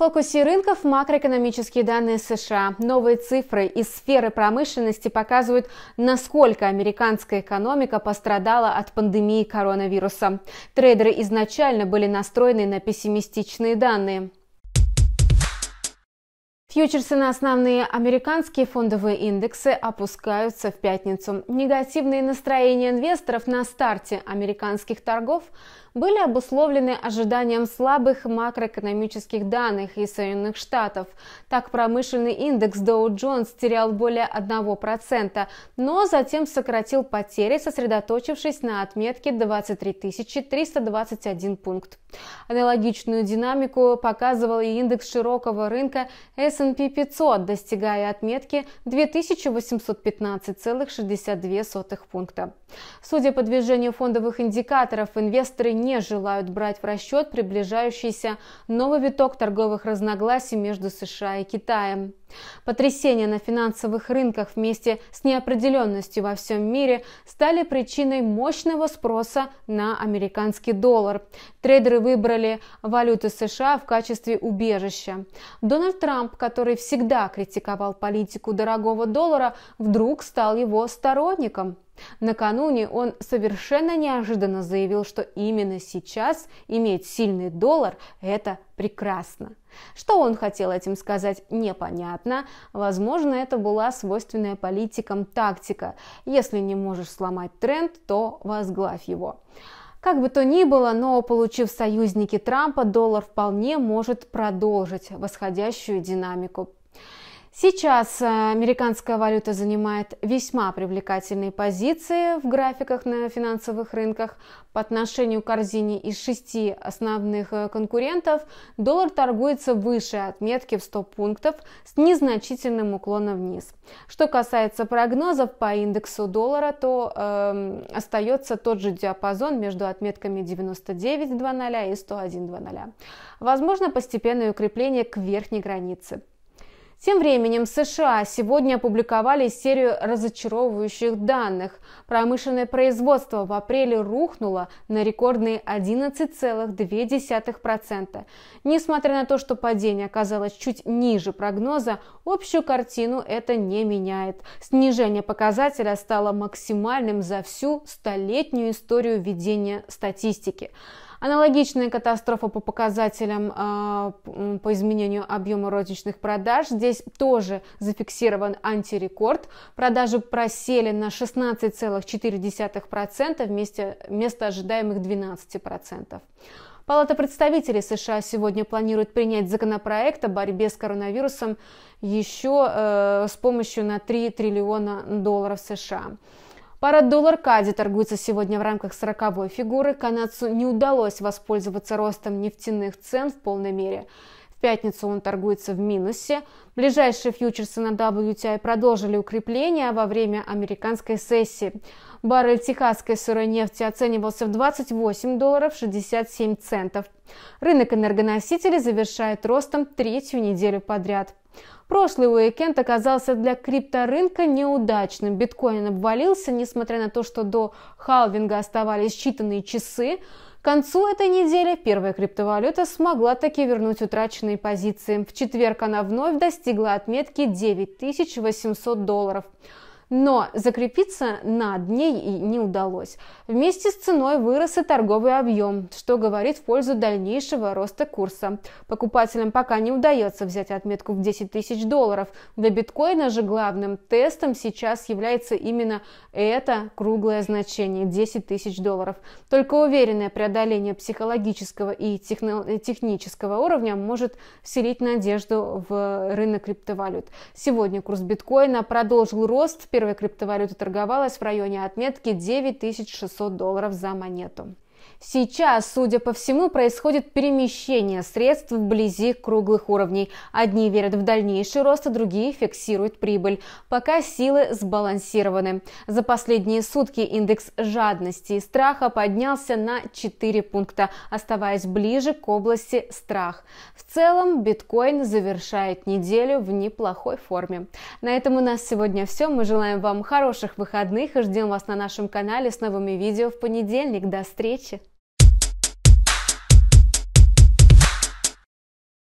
фокусе рынков макроэкономические данные США. Новые цифры из сферы промышленности показывают, насколько американская экономика пострадала от пандемии коронавируса. Трейдеры изначально были настроены на пессимистичные данные. Фьючерсы на основные американские фондовые индексы опускаются в пятницу. Негативные настроения инвесторов на старте американских торгов были обусловлены ожиданием слабых макроэкономических данных из Соединенных Штатов. Так промышленный индекс Dow Jones терял более 1%, но затем сократил потери, сосредоточившись на отметке 23 321 пункт. Аналогичную динамику показывал и индекс широкого рынка S&P S&P 500, достигая отметки 2815,62 пункта. Судя по движению фондовых индикаторов, инвесторы не желают брать в расчет приближающийся новый виток торговых разногласий между США и Китаем. Потрясения на финансовых рынках вместе с неопределенностью во всем мире стали причиной мощного спроса на американский доллар. Трейдеры выбрали валюту США в качестве убежища. Дональд Трамп, который всегда критиковал политику дорогого доллара, вдруг стал его сторонником. Накануне он совершенно неожиданно заявил, что именно сейчас иметь сильный доллар – это прекрасно. Что он хотел этим сказать, непонятно. Возможно, это была свойственная политикам тактика. Если не можешь сломать тренд, то возглавь его. Как бы то ни было, но получив союзники Трампа, доллар вполне может продолжить восходящую динамику. Сейчас э, американская валюта занимает весьма привлекательные позиции в графиках на финансовых рынках. По отношению к корзине из шести основных э, конкурентов доллар торгуется выше отметки в 100 пунктов с незначительным уклоном вниз. Что касается прогнозов по индексу доллара, то э, остается тот же диапазон между отметками 99.00 и 101.00. Возможно постепенное укрепление к верхней границе. Тем временем США сегодня опубликовали серию разочаровывающих данных. Промышленное производство в апреле рухнуло на рекордные 11,2%. Несмотря на то, что падение оказалось чуть ниже прогноза, общую картину это не меняет. Снижение показателя стало максимальным за всю столетнюю историю ведения статистики. Аналогичная катастрофа по показателям а, по изменению объема розничных продаж. Здесь тоже зафиксирован антирекорд. Продажи просели на 16,4% вместе, вместо ожидаемых 12%. Палата представителей США сегодня планирует принять законопроект о борьбе с коронавирусом еще э, с помощью на 3 триллиона долларов США. Пара доллар-кади торгуется сегодня в рамках 40 фигуры. Канадцу не удалось воспользоваться ростом нефтяных цен в полной мере пятницу он торгуется в минусе. Ближайшие фьючерсы на WTI продолжили укрепление во время американской сессии. Баррель техасской сырой нефти оценивался в 28 долларов 67 центов. Рынок энергоносителей завершает ростом третью неделю подряд. Прошлый уикенд оказался для крипторынка неудачным. Биткоин обвалился, несмотря на то, что до халвинга оставались считанные часы. К концу этой недели первая криптовалюта смогла таки вернуть утраченные позиции. В четверг она вновь достигла отметки 9800 долларов но закрепиться над ней и не удалось. Вместе с ценой вырос и торговый объем, что говорит в пользу дальнейшего роста курса. Покупателям пока не удается взять отметку в 10 тысяч долларов. Для биткоина же главным тестом сейчас является именно это круглое значение – 10 тысяч долларов. Только уверенное преодоление психологического и техно- технического уровня может вселить надежду в рынок криптовалют. Сегодня курс биткоина продолжил рост в Первая криптовалюта торговалась в районе отметки 9600 долларов за монету. Сейчас, судя по всему, происходит перемещение средств вблизи круглых уровней. Одни верят в дальнейший рост, а другие фиксируют прибыль. Пока силы сбалансированы. За последние сутки индекс жадности и страха поднялся на 4 пункта, оставаясь ближе к области страх. В целом, биткоин завершает неделю в неплохой форме. На этом у нас сегодня все. Мы желаем вам хороших выходных и ждем вас на нашем канале с новыми видео в понедельник. До встречи!